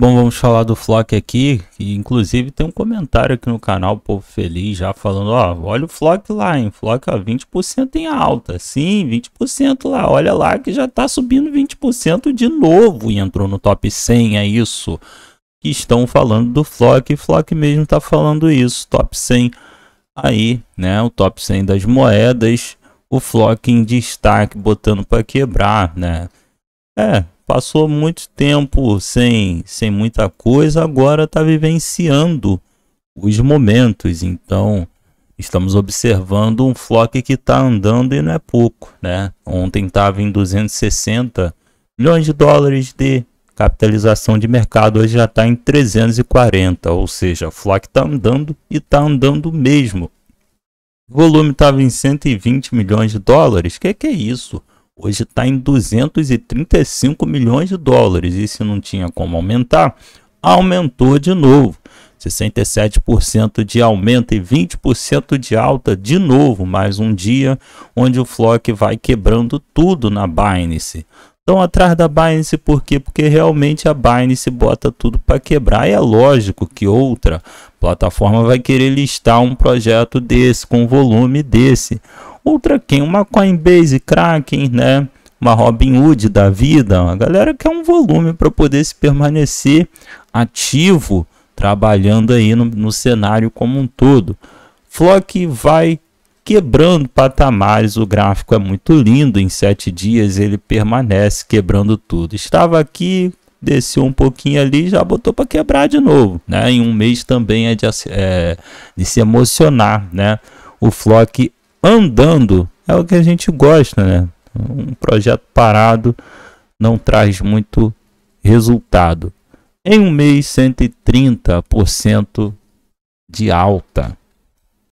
bom, vamos falar do Flock aqui. E, inclusive tem um comentário aqui no canal, povo feliz, já falando, ó, olha o Flock lá, hein? Flock, ó, 20% em alta. Sim, 20% lá. Olha lá que já tá subindo 20% de novo e entrou no top 100, é isso. Que estão falando do Flock, e Flock mesmo tá falando isso, top 100 aí, né? O top 100 das moedas, o Flock em destaque, botando para quebrar, né? É, passou muito tempo sem, sem muita coisa, agora está vivenciando os momentos. Então, estamos observando um flock que está andando e não é pouco. Né? Ontem estava em 260 milhões de dólares de capitalização de mercado, hoje já está em 340, ou seja, o flock está andando e está andando mesmo. O volume estava em 120 milhões de dólares, que que é isso? Hoje está em 235 milhões de dólares. E se não tinha como aumentar, aumentou de novo. 67% de aumento e 20% de alta de novo, mais um dia onde o Flock vai quebrando tudo na Binance. Estão atrás da Binance por quê? Porque realmente a Binance bota tudo para quebrar e é lógico que outra plataforma vai querer listar um projeto desse com volume desse. Outra quem? Uma Coinbase, Kraken, né? Uma Robin Hood da vida, a galera quer é um volume para poder se permanecer ativo, trabalhando aí no, no cenário como um todo. Flock vai quebrando patamares. O gráfico é muito lindo. Em sete dias ele permanece quebrando tudo. Estava aqui, desceu um pouquinho ali, já botou para quebrar de novo. Né? Em um mês também é de, é de, se emocionar. Né? O Flock andando é o que a gente gosta, né? Um projeto parado não traz muito resultado. Em um mês, 130% de alta.